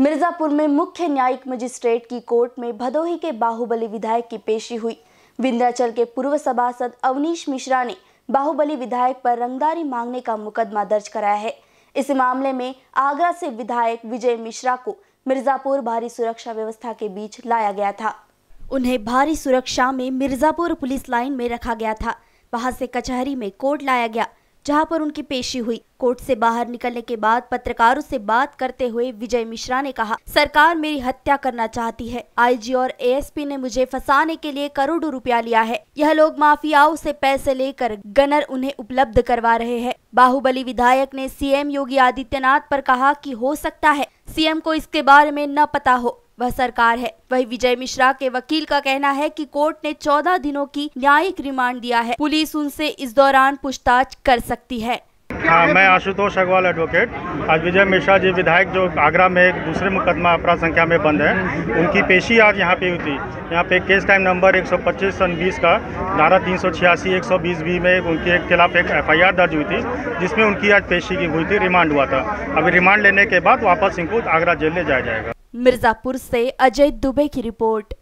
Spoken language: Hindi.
मिर्जापुर में मुख्य न्यायिक मजिस्ट्रेट की कोर्ट में भदोही के बाहुबली विधायक की पेशी हुई विंध्याचल के पूर्व सभासद अवनीश मिश्रा ने बाहुबली विधायक पर रंगदारी मांगने का मुकदमा दर्ज कराया है इस मामले में आगरा से विधायक विजय मिश्रा को मिर्जापुर भारी सुरक्षा व्यवस्था के बीच लाया गया था उन्हें भारी सुरक्षा में मिर्जापुर पुलिस लाइन में रखा गया था वहां से कचहरी में कोर्ट लाया गया जहां पर उनकी पेशी हुई कोर्ट से बाहर निकलने के बाद पत्रकारों से बात करते हुए विजय मिश्रा ने कहा सरकार मेरी हत्या करना चाहती है आईजी और एएसपी ने मुझे फंसाने के लिए करोड़ों रुपया लिया है यह लोग माफियाओं से पैसे लेकर गनर उन्हें उपलब्ध करवा रहे हैं बाहुबली विधायक ने सीएम योगी आदित्यनाथ पर कहा कि हो सकता है सीएम को इसके बारे में न पता हो वह सरकार है वही विजय मिश्रा के वकील का कहना है कि कोर्ट ने 14 दिनों की न्यायिक रिमांड दिया है पुलिस उनसे इस दौरान पूछताछ कर सकती है आ, हाँ, मैं आशुतोष अग्रवाल एडवोकेट आज विजय मिश्रा जी विधायक जो आगरा में एक दूसरे मुकदमा अपराध संख्या में बंद है उनकी पेशी आज यहाँ पे हुई थी यहाँ पे केस टाइम नंबर 125 सन बीस का धारा तीन सौ छियासी एक बी में उनके खिलाफ एक एफआईआर दर्ज हुई थी जिसमें उनकी आज पेशी की हुई थी रिमांड हुआ था अभी रिमांड लेने के बाद वापस इनको आगरा जेल ले जाया जाएगा मिर्ज़ापुर से अजय दुबे की रिपोर्ट